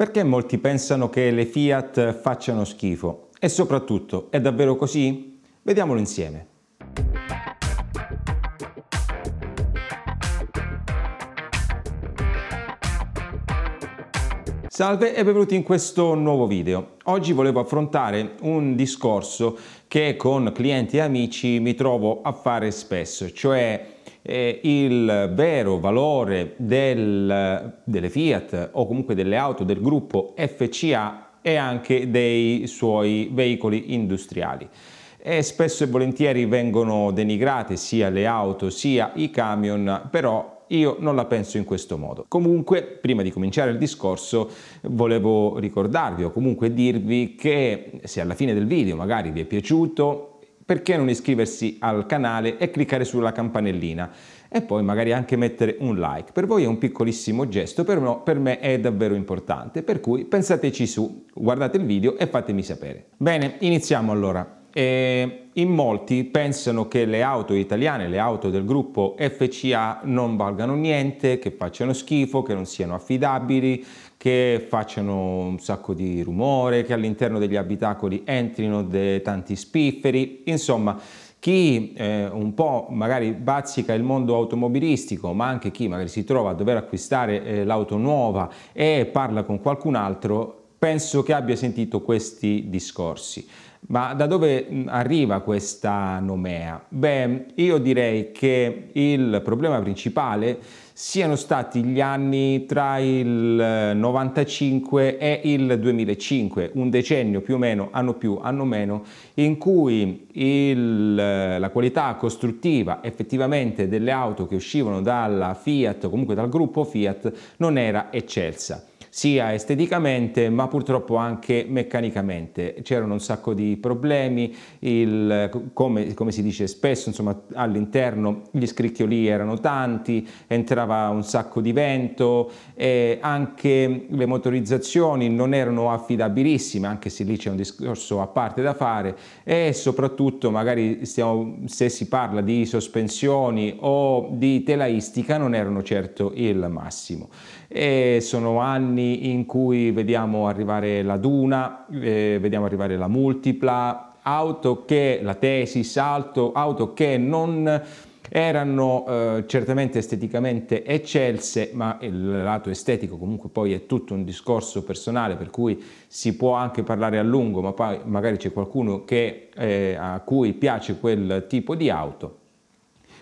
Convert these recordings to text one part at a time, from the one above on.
Perché molti pensano che le Fiat facciano schifo? E soprattutto, è davvero così? Vediamolo insieme. Salve e benvenuti in questo nuovo video. Oggi volevo affrontare un discorso che con clienti e amici mi trovo a fare spesso, cioè eh, il vero valore del, delle Fiat o comunque delle auto del gruppo FCA e anche dei suoi veicoli industriali. E spesso e volentieri vengono denigrate sia le auto sia i camion, però io non la penso in questo modo. Comunque, prima di cominciare il discorso, volevo ricordarvi o comunque dirvi che se alla fine del video magari vi è piaciuto perché non iscriversi al canale e cliccare sulla campanellina e poi magari anche mettere un like. Per voi è un piccolissimo gesto, però per me è davvero importante, per cui pensateci su, guardate il video e fatemi sapere. Bene, iniziamo allora. E in molti pensano che le auto italiane, le auto del gruppo FCA non valgano niente, che facciano schifo, che non siano affidabili, che facciano un sacco di rumore, che all'interno degli abitacoli entrino de tanti spifferi, insomma chi eh, un po' magari bazzica il mondo automobilistico, ma anche chi magari si trova a dover acquistare eh, l'auto nuova e parla con qualcun altro, penso che abbia sentito questi discorsi. Ma da dove mm, arriva questa nomea? Beh, io direi che il problema principale siano stati gli anni tra il 95 eh, e il 2005, un decennio più o meno, anno più, anno meno, in cui il, eh, la qualità costruttiva effettivamente delle auto che uscivano dalla Fiat, comunque dal gruppo Fiat, non era eccelsa sia esteticamente ma purtroppo anche meccanicamente. C'erano un sacco di problemi, il, come, come, si dice spesso, insomma all'interno gli scricchioli erano tanti, entrava un sacco di vento, eh, anche le motorizzazioni non erano affidabilissime, anche se lì c'è un discorso a parte da fare e soprattutto magari stiamo, se si parla di sospensioni o di telaistica non erano certo il massimo. E sono anni anni in cui vediamo arrivare la Duna, eh, vediamo arrivare la Multipla, auto che, la Tesis, alto, auto che non erano eh, certamente esteticamente eccelse, ma il lato estetico comunque poi è tutto un discorso personale per cui si può anche parlare a lungo, ma poi magari c'è qualcuno che, eh, a cui piace quel tipo di auto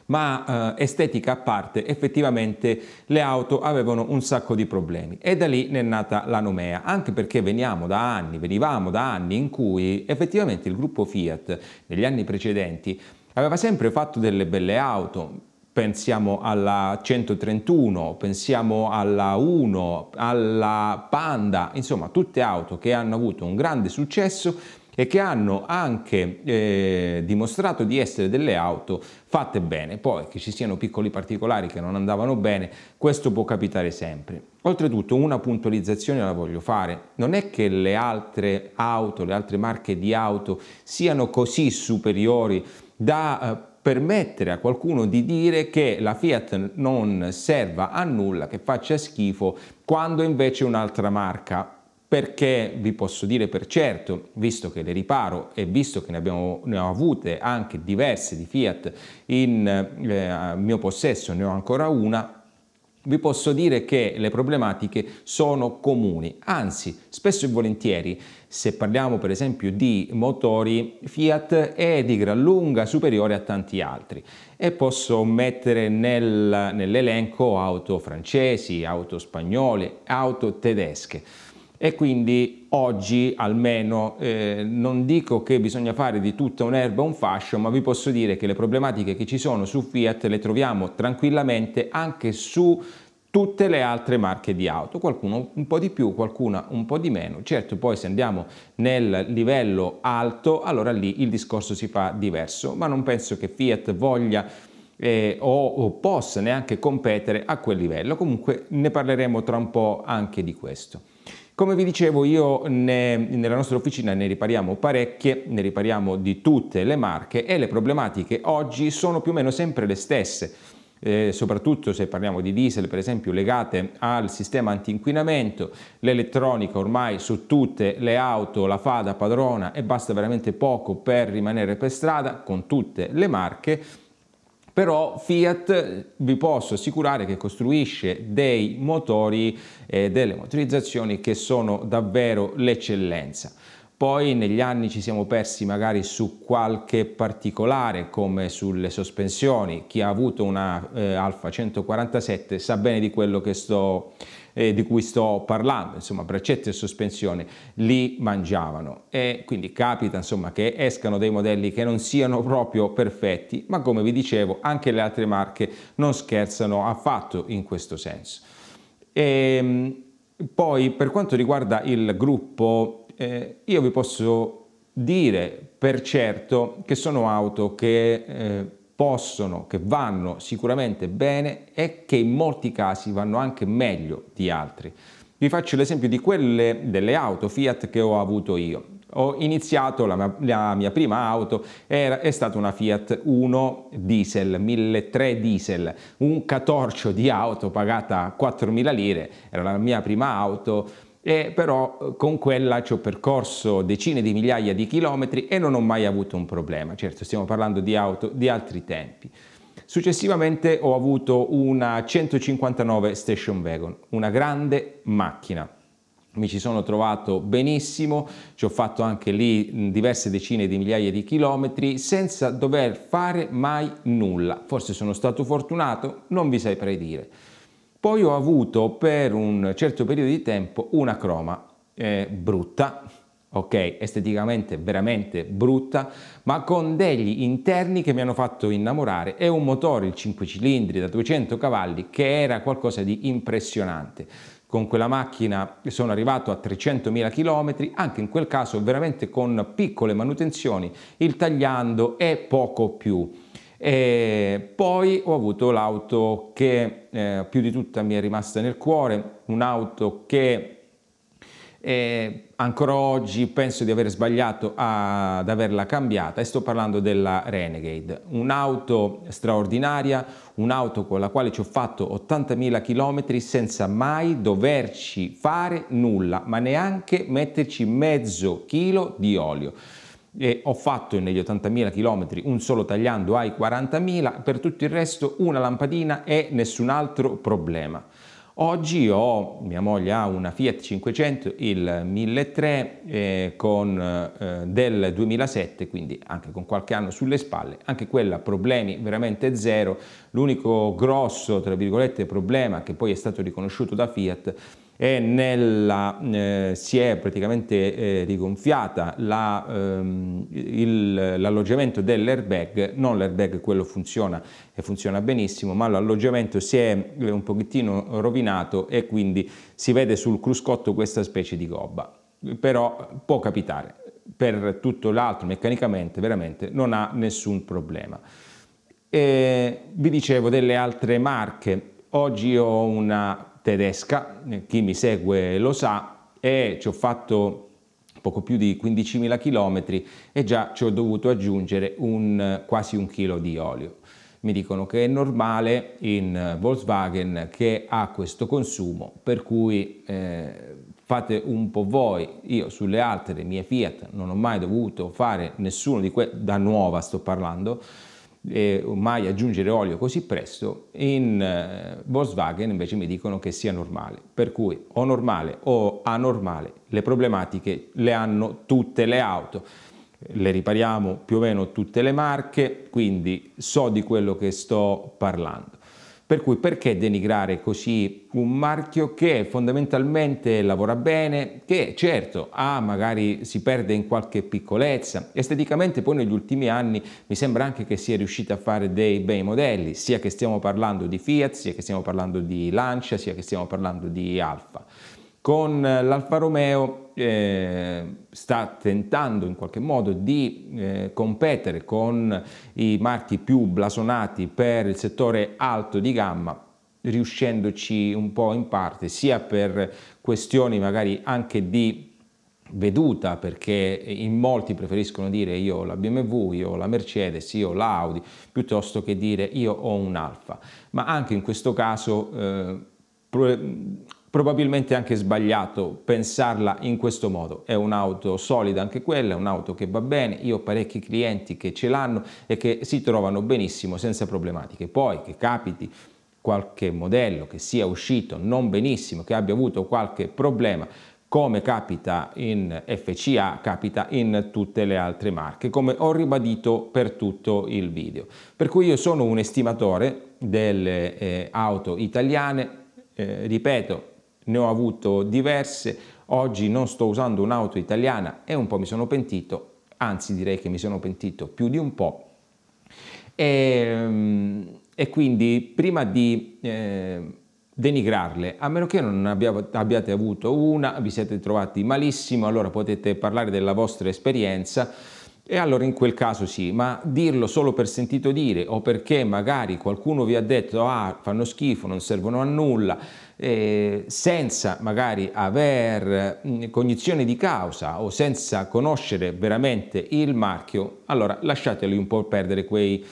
ma eh, estetica a parte effettivamente le auto avevano un sacco di problemi e da lì ne è nata la Nomea, anche perché veniamo da anni, venivamo da anni in cui effettivamente il gruppo Fiat negli anni precedenti aveva sempre fatto delle belle auto, pensiamo alla 131, pensiamo alla 1, alla Panda, insomma tutte auto che hanno avuto un grande successo e che hanno anche eh, dimostrato di essere delle auto fatte bene. Poi che ci siano piccoli particolari che non andavano bene, questo può capitare sempre. Oltretutto una puntualizzazione la voglio fare, non è che le altre auto, le altre marche di auto siano così superiori da eh, permettere a qualcuno di dire che la Fiat non serva a nulla, che faccia schifo, quando invece un'altra marca perché vi posso dire per certo, visto che le riparo e visto che ne abbiamo ne ho avute anche diverse di Fiat in eh, mio possesso, ne ho ancora una, vi posso dire che le problematiche sono comuni, anzi spesso e volentieri se parliamo per esempio di motori Fiat è di gran lunga superiore a tanti altri e posso mettere nel, nell'elenco auto francesi, auto spagnole, auto tedesche e quindi oggi almeno eh, non dico che bisogna fare di tutta un'erba un fascio, ma vi posso dire che le problematiche che ci sono su Fiat le troviamo tranquillamente anche su tutte le altre marche di auto, qualcuno un po' di più, qualcuna un po' di meno. Certo, poi se andiamo nel livello alto, allora lì il discorso si fa diverso, ma non penso che Fiat voglia eh, o, o possa neanche competere a quel livello. Comunque ne parleremo tra un po' anche di questo. Come vi dicevo io ne, nella nostra officina ne ripariamo parecchie, ne ripariamo di tutte le marche e le problematiche oggi sono più o meno sempre le stesse. Eh, soprattutto se parliamo di diesel, per esempio, legate al sistema antinquinamento, l'elettronica ormai su tutte le auto la fa da padrona e basta veramente poco per rimanere per strada con tutte le marche però Fiat eh, vi posso assicurare che costruisce dei motori e eh, delle motorizzazioni che sono davvero l'eccellenza. Poi negli anni ci siamo persi magari su qualche particolare come sulle sospensioni. Chi ha avuto una eh, Alfa 147 sa bene di quello che sto, eh, di cui sto parlando, insomma braccetti e sospensione li mangiavano e quindi capita insomma che escano dei modelli che non siano proprio perfetti, ma come vi dicevo anche le altre marche non scherzano affatto in questo senso. E, ehm, poi per quanto riguarda il gruppo eh, io vi posso dire per certo che sono auto che eh, possono, che vanno sicuramente bene e che in molti casi vanno anche meglio di altri. Vi faccio l'esempio di quelle delle auto Fiat che ho avuto io ho iniziato, la mia, la mia prima auto era, è stata una Fiat 1 diesel, 1003 diesel, un catorcio di auto pagata 4.000 lire, era la mia prima auto, e però eh, con quella ci ho percorso decine di migliaia di chilometri e non ho mai avuto un problema. Certo, stiamo parlando di auto di altri tempi. Successivamente ho avuto una 159 Station Wagon, una grande macchina. Mi ci sono trovato benissimo, ci ho fatto anche lì diverse decine di migliaia di chilometri senza dover fare mai nulla. Forse sono stato fortunato, non vi saprei dire. Poi ho avuto per un certo periodo di tempo una croma eh, brutta, ok, esteticamente veramente brutta, ma con degli interni che mi hanno fatto innamorare e un motore, il 5 cilindri da 200 cavalli, che era qualcosa di impressionante. Con quella macchina sono arrivato a 300.000 km, anche in quel caso veramente con piccole manutenzioni, il tagliando e poco più. E poi ho avuto l'auto che eh, più di tutta mi è rimasta nel cuore, un'auto che eh, ancora oggi penso di aver sbagliato a, ad averla cambiata e sto parlando della Renegade, un'auto straordinaria, un'auto con la quale ci ho fatto 80.000 km senza mai doverci fare nulla, ma neanche metterci mezzo chilo di olio e ho fatto negli 80.000 km un solo tagliando ai 40.000, per tutto il resto una lampadina e nessun altro problema. Oggi ho, mia moglie ha una Fiat 500, il 1003 eh, con, eh, del 2007, quindi anche con qualche anno sulle spalle, anche quella problemi veramente zero, l'unico grosso, tra virgolette, problema che poi è stato riconosciuto da Fiat e nella, eh, si è praticamente eh, rigonfiata la, ehm, l'alloggiamento dell'airbag, non l'airbag quello funziona e funziona benissimo, ma l'alloggiamento si è eh, un pochettino rovinato e quindi si vede sul cruscotto questa specie di gobba, però può capitare, per tutto l'altro meccanicamente veramente non ha nessun problema. E vi dicevo delle altre marche, oggi ho una tedesca, chi mi segue lo sa, e ci ho fatto poco più di 15.000 km e già ci ho dovuto aggiungere un, quasi un chilo di olio. Mi dicono che è normale in Volkswagen che ha questo consumo, per cui eh, fate un po' voi, io sulle altre mie Fiat non ho mai dovuto fare nessuno di quei, da nuova sto parlando, eh, mai aggiungere olio così presto, in eh, Volkswagen invece mi dicono che sia normale, per cui o normale o anormale, le problematiche le hanno tutte le auto, le ripariamo più o meno tutte le marche, quindi so di quello che sto parlando. Per cui perché denigrare così un marchio che fondamentalmente lavora bene, che certo ah, magari si perde in qualche piccolezza, esteticamente poi negli ultimi anni mi sembra anche che sia riuscito a fare dei bei modelli, sia che stiamo parlando di Fiat, sia che stiamo parlando di Lancia, sia che stiamo parlando di Alfa. Con eh, l'Alfa Romeo eh, sta tentando in qualche modo di eh, competere con i marchi più blasonati per il settore alto di gamma, riuscendoci un po' in parte, sia per questioni magari anche di veduta perché in molti preferiscono dire io ho la BMW, io ho la Mercedes, io ho l'Audi piuttosto che dire io ho un Alfa ma anche in questo caso eh, Probabilmente anche sbagliato pensarla in questo modo, è un'auto solida anche quella, è un'auto che va bene, io ho parecchi clienti che ce l'hanno e che si trovano benissimo senza problematiche. Poi che capiti qualche modello che sia uscito non benissimo, che abbia avuto qualche problema, come capita in FCA, capita in tutte le altre marche, come ho ribadito per tutto il video. Per cui io sono un estimatore delle eh, auto italiane, eh, ripeto, ne ho avuto diverse, oggi non sto usando un'auto italiana e un po' mi sono pentito, anzi direi che mi sono pentito più di un po'. E, ehm, e quindi prima di eh, denigrarle, a meno che non abbiate avuto una, vi siete trovati malissimo, allora potete parlare della vostra esperienza e allora in quel caso sì, ma dirlo solo per sentito dire o perché magari qualcuno vi ha detto ah fanno schifo, non servono a nulla, eh, senza magari aver mm, cognizione di causa o senza conoscere veramente il marchio, allora lasciateli un po' perdere quei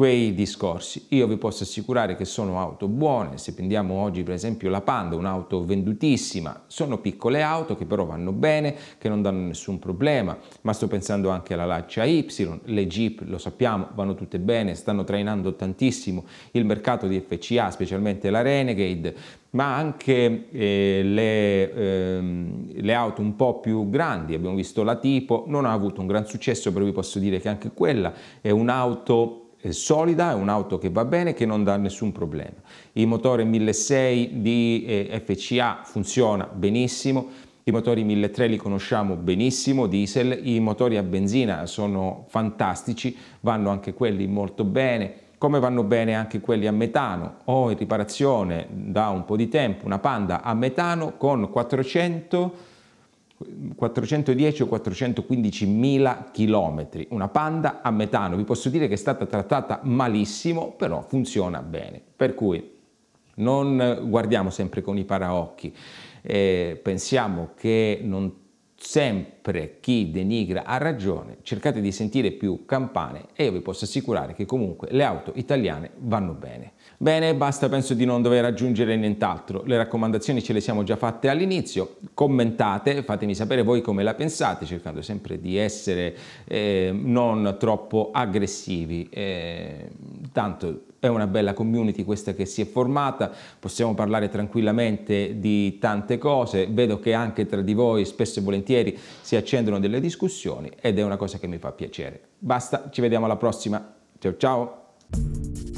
quei discorsi. Io vi posso assicurare che sono auto buone, se prendiamo oggi per esempio la Panda, un'auto vendutissima, sono piccole auto che però vanno bene, che non danno nessun problema, ma sto pensando anche alla Lancia Y, le Jeep lo sappiamo, vanno tutte bene, stanno trainando tantissimo il mercato di FCA, specialmente la Renegade, ma anche eh, le, ehm, le, auto un po' più grandi, abbiamo visto la Tipo, non ha avuto un gran successo, però vi posso dire che anche quella è un'auto solida, è un'auto che va bene, che non dà nessun problema. Il motore 1.6 di eh, FCA funziona benissimo, i motori 1.3 li conosciamo benissimo, diesel, i motori a benzina sono fantastici, vanno anche quelli molto bene, come vanno bene anche quelli a metano. Ho in riparazione da un po' di tempo una Panda a metano con 400 410 o 415 mila chilometri. Una panda a metano, vi posso dire che è stata trattata malissimo, però funziona bene. Per cui non guardiamo sempre con i paraocchi, eh, pensiamo che non sempre chi denigra ha ragione, cercate di sentire più campane e io vi posso assicurare che comunque le auto italiane vanno bene. Bene, basta, penso di non dover aggiungere nient'altro. Le raccomandazioni ce le siamo già fatte all'inizio, commentate, fatemi sapere voi come la pensate, cercando sempre di essere eh, non troppo aggressivi. Eh, tanto è una bella community questa che si è formata, possiamo parlare tranquillamente di tante cose, vedo che anche tra di voi spesso e volentieri si accendono delle discussioni ed è una cosa che mi fa piacere. Basta, ci vediamo alla prossima, ciao ciao!